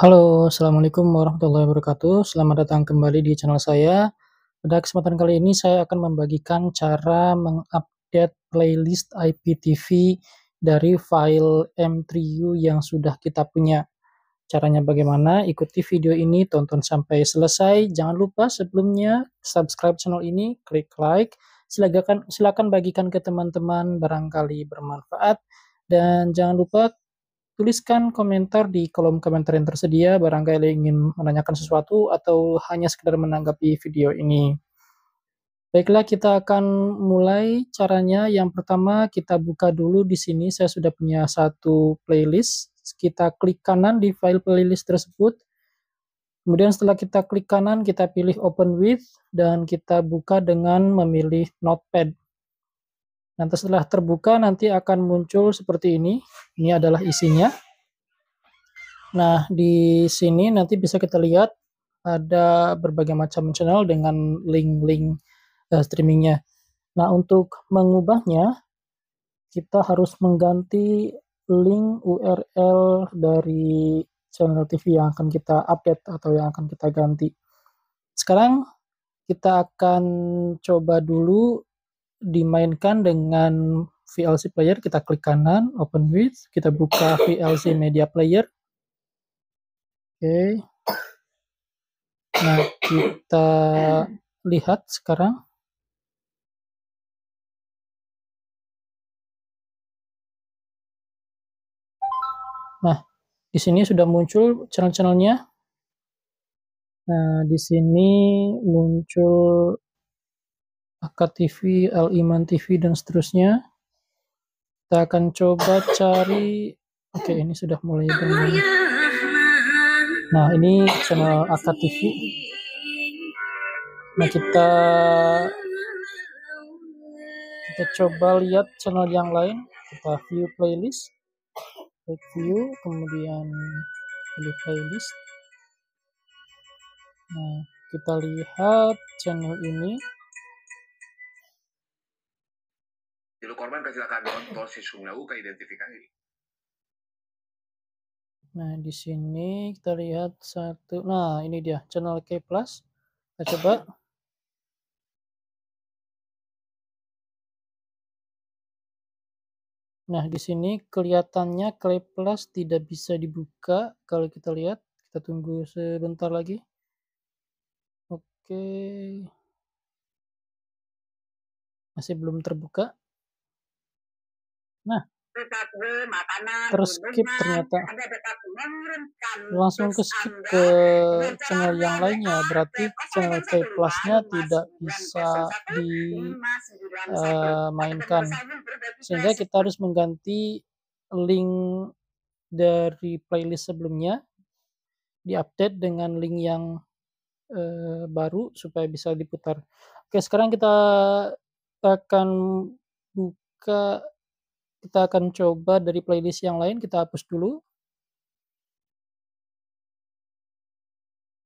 Halo, Assalamualaikum warahmatullahi wabarakatuh. Selamat datang kembali di channel saya. Pada kesempatan kali ini saya akan membagikan cara mengupdate playlist IPTV dari file M3U yang sudah kita punya. Caranya bagaimana? Ikuti video ini, tonton sampai selesai. Jangan lupa sebelumnya subscribe channel ini, klik like. Silakan silakan bagikan ke teman-teman barangkali bermanfaat dan jangan lupa tuliskan komentar di kolom komentar yang tersedia barangkali ingin menanyakan sesuatu atau hanya sekedar menanggapi video ini. Baiklah, kita akan mulai caranya. Yang pertama, kita buka dulu di sini. Saya sudah punya satu playlist. Kita klik kanan di file playlist tersebut. Kemudian setelah kita klik kanan, kita pilih open with dan kita buka dengan memilih notepad. Nanti setelah terbuka nanti akan muncul seperti ini. Ini adalah isinya. Nah, di sini nanti bisa kita lihat ada berbagai macam channel dengan link-link uh, streamingnya. Nah, untuk mengubahnya, kita harus mengganti link URL dari channel TV yang akan kita update atau yang akan kita ganti. Sekarang kita akan coba dulu dimainkan dengan VLC player, kita klik kanan, open with, kita buka VLC media player. Oke. Okay. Nah, kita lihat sekarang. Nah, di sini sudah muncul channel-channelnya. Nah, di sini muncul Akad TV, Al Iman TV dan seterusnya. Kita akan coba cari Oke, ini sudah mulai bermain. Nah, ini channel Akad TV. Nah, kita kita coba lihat channel yang lain. Kita view playlist. Klik view, kemudian pilih playlist. Nah, kita lihat channel ini. Jadi korban kecelakaan motor, si Sunglawu identifikasi. Nah, di sini kita lihat satu. Nah, ini dia channel K+. Plus. Kita coba. Nah, di sini kelihatannya K+ Plus tidak bisa dibuka kalau kita lihat. Kita tunggu sebentar lagi. Oke. Masih belum terbuka. Nah, ah, terus skip ternyata kan. langsung ke skip ke channel yang lainnya berarti channel T nya tidak bisa dimainkan eh, sehingga kita harus mengganti link dari playlist sebelumnya diupdate dengan link yang eh, baru supaya bisa diputar oke sekarang kita akan buka kita akan coba dari playlist yang lain, kita hapus dulu.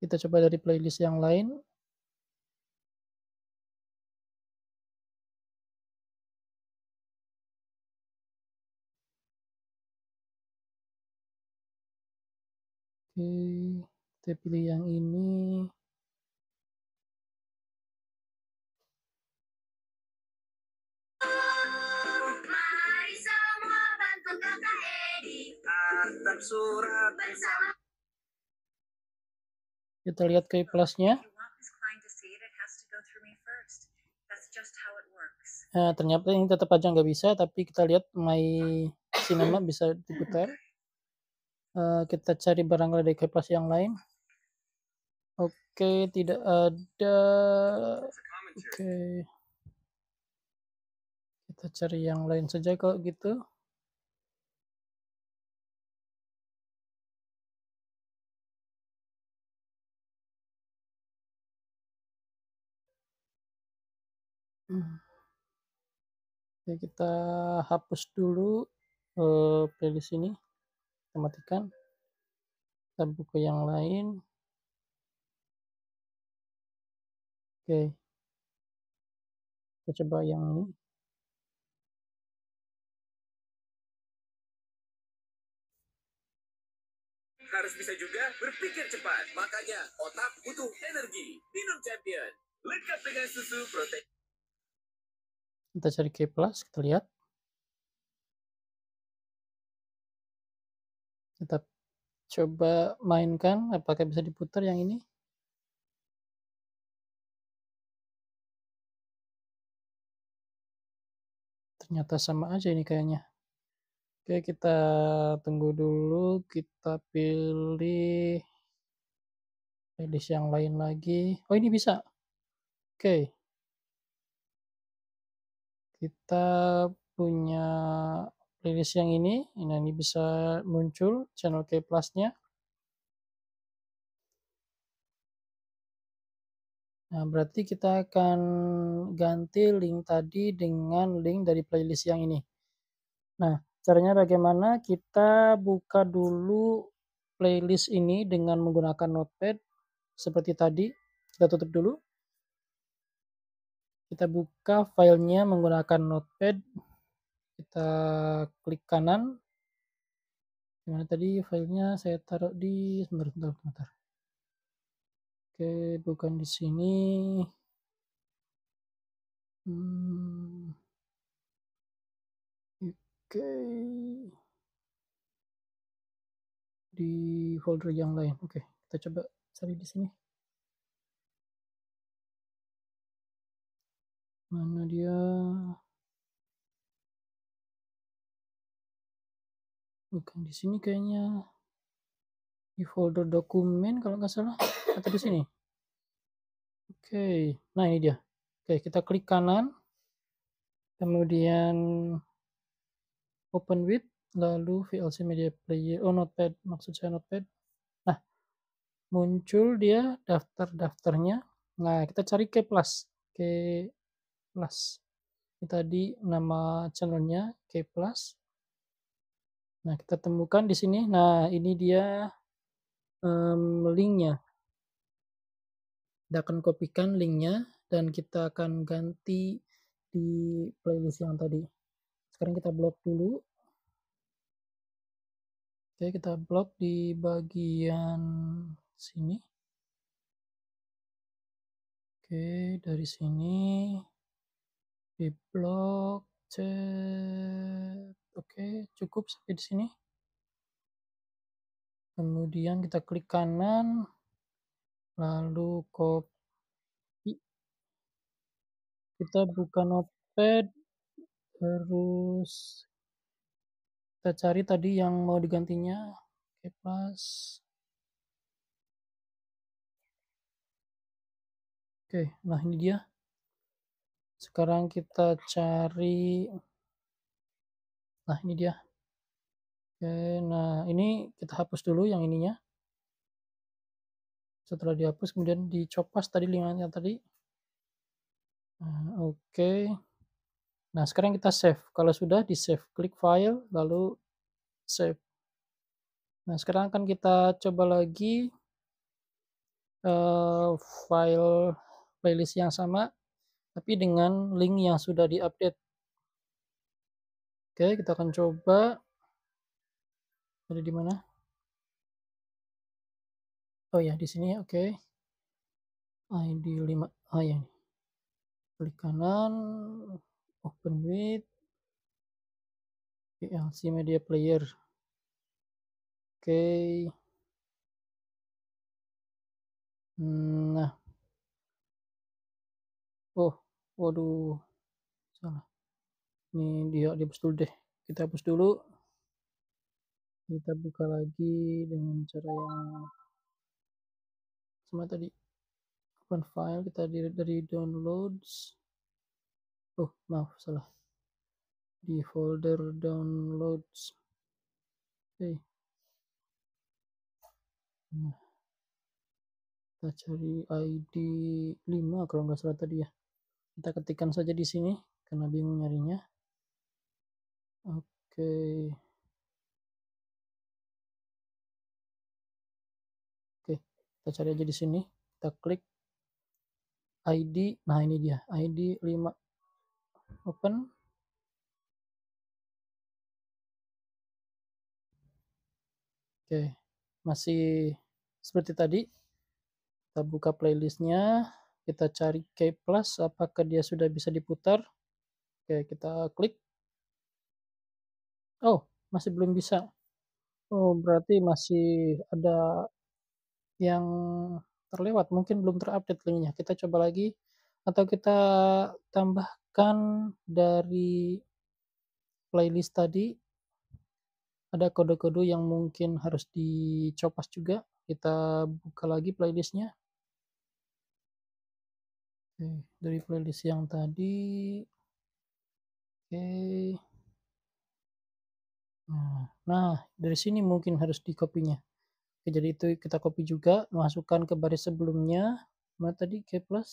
Kita coba dari playlist yang lain. Oke, kita pilih yang ini. mantap surat Kita lihat ke plusnya. Nah, ternyata ini tetap aja nggak bisa, tapi kita lihat My Cinema bisa diputar. Uh, kita cari barangkali dari kelas yang lain. Oke, okay, tidak ada. Oke. Okay. Kita cari yang lain saja kalau gitu. Hmm. Oke, kita hapus dulu uh, playlist ini. Kita matikan. Kita buka yang lain. Oke. Kita coba yang ini. harus bisa juga berpikir cepat. Makanya otak butuh energi. Minum Champion. Lengkap dengan susu protein. Kita cari K+, Plus kita lihat. Kita coba mainkan, apakah bisa diputar yang ini? Ternyata sama aja ini kayaknya. Oke, kita tunggu dulu. Kita pilih playlist yang lain lagi. Oh, ini bisa. Oke kita punya playlist yang ini nah ini bisa muncul channel K plusnya nah berarti kita akan ganti link tadi dengan link dari playlist yang ini nah caranya bagaimana kita buka dulu playlist ini dengan menggunakan notepad seperti tadi kita tutup dulu kita buka filenya menggunakan notepad kita klik kanan gimana tadi filenya saya taruh di sebentar sebentar sebentar oke bukan di sini hmm. oke di folder yang lain oke kita coba cari di sini Mana dia? Bukan di sini kayaknya. Di folder dokumen kalau nggak salah. Atau di sini? Oke. Okay. Nah ini dia. Oke, okay, kita klik kanan. Kemudian open with. Lalu VLC Media Player. Oh, Notepad. Maksud saya Notepad Nah muncul dia daftar-daftarnya. Nah, kita cari K+. K Plus. Ini tadi nama channelnya K Plus. Nah, kita temukan di sini. Nah, ini dia um, linknya. Kita akan kopikan linknya dan kita akan ganti di playlist yang tadi. Sekarang kita blok dulu. Oke, kita blok di bagian sini. Oke, dari sini di blog chat oke cukup sampai di sini kemudian kita klik kanan lalu copy kita buka notepad terus kita cari tadi yang mau digantinya oke plus oke nah ini dia sekarang kita cari nah ini dia oke nah ini kita hapus dulu yang ininya setelah dihapus kemudian dicopas tadi lingkarannya tadi nah, oke nah sekarang kita save kalau sudah di save klik file lalu save nah sekarang akan kita coba lagi uh, file playlist yang sama tapi dengan link yang sudah diupdate. Oke, kita akan coba. Ada di mana? Oh ya, di sini. Oke. ID 5. Ah ya. Klik kanan, open with VLC media player. Oke. Hmm, nah, waduh salah ini dia dihapus dulu deh kita hapus dulu kita buka lagi dengan cara yang sama tadi open file kita dari, dari downloads oh maaf salah di folder downloads oke okay. nah, kita cari ID 5 kalau nggak salah tadi ya kita ketikkan saja di sini karena bingung nyarinya oke oke kita cari aja di sini kita klik ID nah ini dia ID 5 open oke masih seperti tadi kita buka playlistnya kita cari K plus apakah dia sudah bisa diputar oke kita klik oh masih belum bisa oh berarti masih ada yang terlewat mungkin belum terupdate linknya kita coba lagi atau kita tambahkan dari playlist tadi ada kode-kode yang mungkin harus dicopas juga kita buka lagi playlistnya Oke, dari playlist yang tadi. Oke. Nah, nah dari sini mungkin harus copy-nya. Oke, jadi itu kita copy juga, masukkan ke baris sebelumnya. Mana tadi K+. plus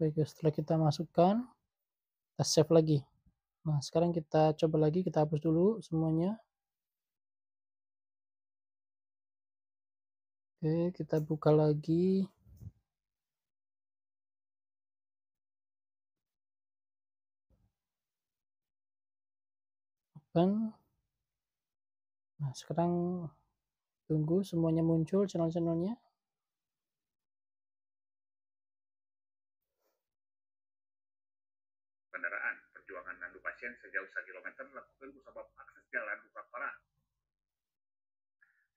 Oke, setelah kita masukkan, kita save lagi. Nah, sekarang kita coba lagi, kita hapus dulu semuanya. Oke, kita buka lagi. Open. Nah, sekarang tunggu semuanya muncul channel-channelnya. Kendaraan perjuangan nandu pasien sejauh 1 km lakukan sebab akses jalan rusak parah.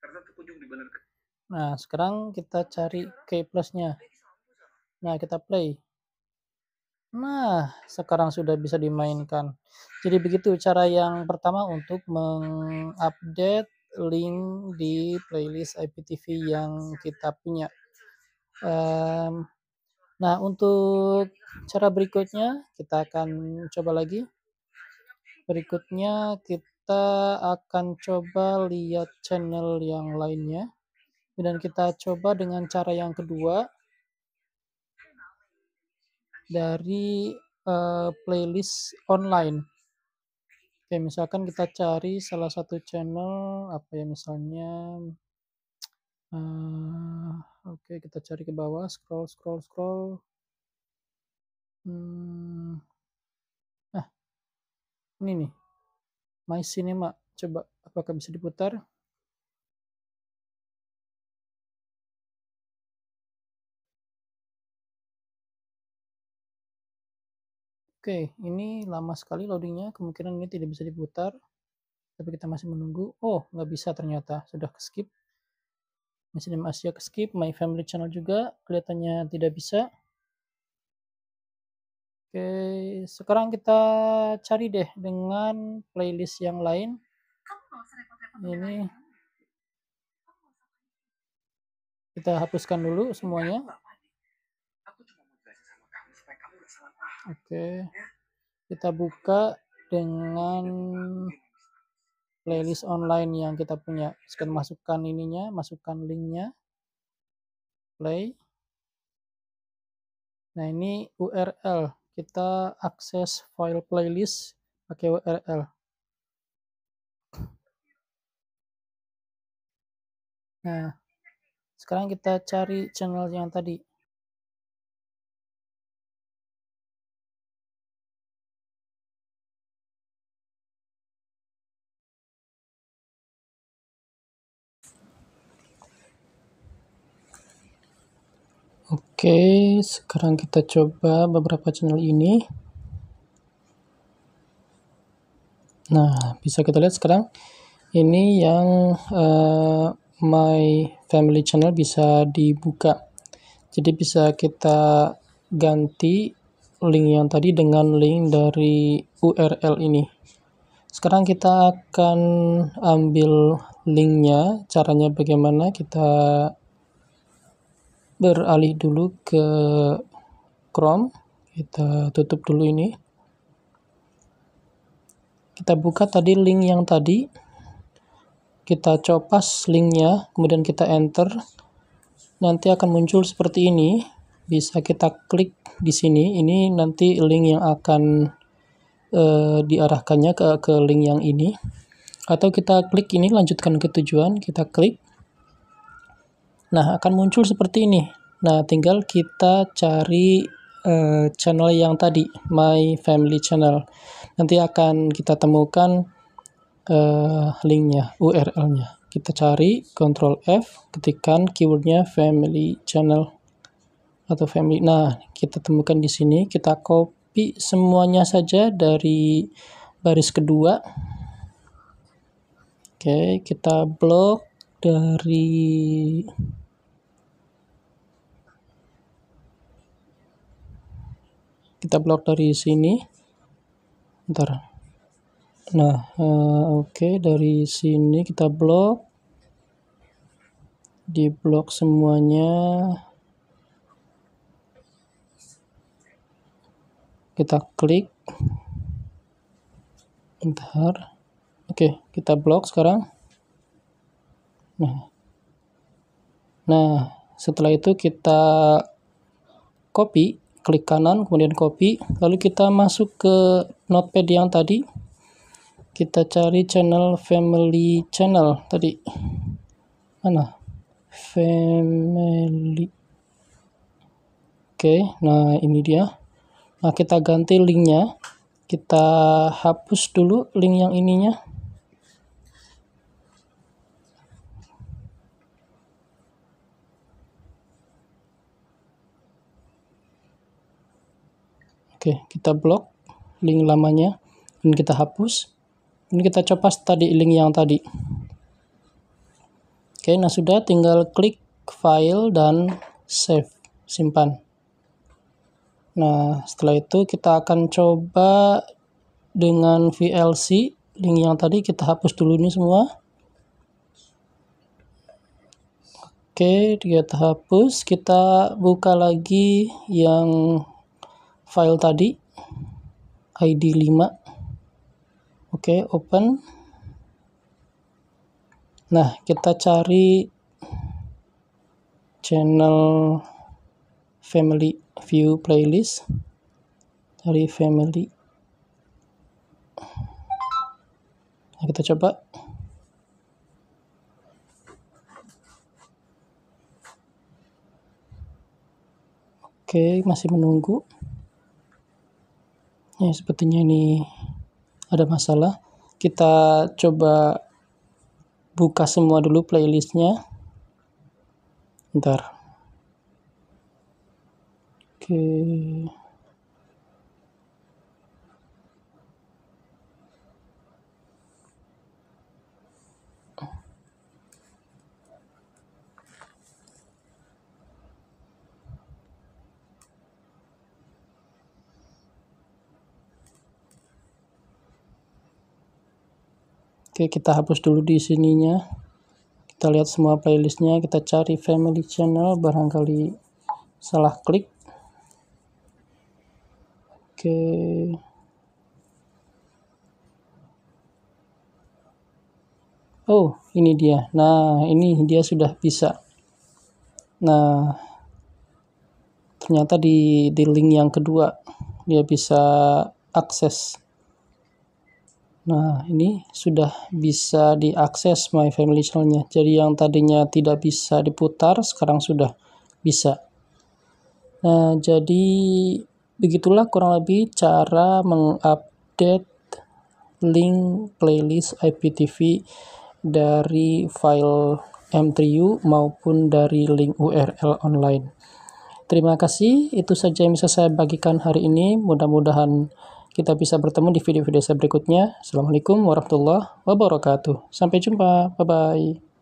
Serta terkunjung di bandar Nah, sekarang kita cari K plusnya. Nah, kita play. Nah, sekarang sudah bisa dimainkan. Jadi begitu cara yang pertama untuk mengupdate link di playlist IPTV yang kita punya. Um, nah, untuk cara berikutnya kita akan coba lagi. Berikutnya kita akan coba lihat channel yang lainnya. Kemudian kita coba dengan cara yang kedua dari uh, playlist online. Oke, misalkan kita cari salah satu channel apa ya misalnya uh, oke kita cari ke bawah scroll scroll scroll hmm, nah ini nih My Cinema coba apakah bisa diputar Oke, ini lama sekali loadingnya. Kemungkinan ini tidak bisa diputar. Tapi kita masih menunggu. Oh, nggak bisa ternyata. Sudah ke skip. Muslim Asia ke skip. My Family Channel juga kelihatannya tidak bisa. Oke, sekarang kita cari deh dengan playlist yang lain. Ini kita hapuskan dulu semuanya. Oke. Okay. Ya. Kita buka dengan playlist online yang kita punya. Sekarang masukkan ininya, masukkan linknya. Play. Nah ini URL. Kita akses file playlist pakai URL. Nah, sekarang kita cari channel yang tadi. Oke, sekarang kita coba beberapa channel ini. Nah, bisa kita lihat sekarang ini yang uh, My Family Channel bisa dibuka. Jadi bisa kita ganti link yang tadi dengan link dari URL ini. Sekarang kita akan ambil linknya, caranya bagaimana kita beralih dulu ke Chrome. Kita tutup dulu ini. Kita buka tadi link yang tadi. Kita copas linknya, kemudian kita enter. Nanti akan muncul seperti ini. Bisa kita klik di sini. Ini nanti link yang akan eh, diarahkannya ke, ke link yang ini. Atau kita klik ini, lanjutkan ke tujuan. Kita klik Nah, akan muncul seperti ini. Nah, tinggal kita cari uh, channel yang tadi, My Family Channel. Nanti akan kita temukan uh, linknya, URL-nya. Kita cari, Ctrl F, ketikkan keywordnya Family Channel atau Family. Nah, kita temukan di sini, kita copy semuanya saja dari baris kedua. Oke, okay, kita blok dari kita blok dari sini ntar nah uh, oke okay. dari sini kita blok di blok semuanya kita klik ntar oke okay. kita blok sekarang nah nah setelah itu kita copy klik kanan, kemudian copy. Lalu kita masuk ke notepad yang tadi. Kita cari channel family channel tadi. Mana? Family. Oke, nah ini dia. Nah, kita ganti linknya. Kita hapus dulu link yang ininya. Oke, kita blok link lamanya dan kita hapus. Dan kita copas tadi link yang tadi. Oke, nah sudah tinggal klik file dan save, simpan. Nah, setelah itu kita akan coba dengan VLC link yang tadi kita hapus dulu ini semua. Oke, kita hapus, kita buka lagi yang file tadi ID 5 oke open nah kita cari channel family view playlist cari family nah, kita coba Oke, masih menunggu ya sepertinya ini ada masalah kita coba buka semua dulu playlistnya ntar oke okay. Oke, kita hapus dulu di sininya. Kita lihat semua playlistnya, kita cari family channel, barangkali salah klik. Oke. Oh, ini dia. Nah, ini dia sudah bisa. Nah, ternyata di, di link yang kedua dia bisa akses Nah, ini sudah bisa diakses My Family Channel-nya. Jadi yang tadinya tidak bisa diputar, sekarang sudah bisa. Nah, jadi begitulah kurang lebih cara mengupdate link playlist IPTV dari file M3U maupun dari link URL online. Terima kasih, itu saja yang bisa saya bagikan hari ini. Mudah-mudahan kita bisa bertemu di video-video saya berikutnya. Assalamualaikum warahmatullahi wabarakatuh. Sampai jumpa. Bye-bye.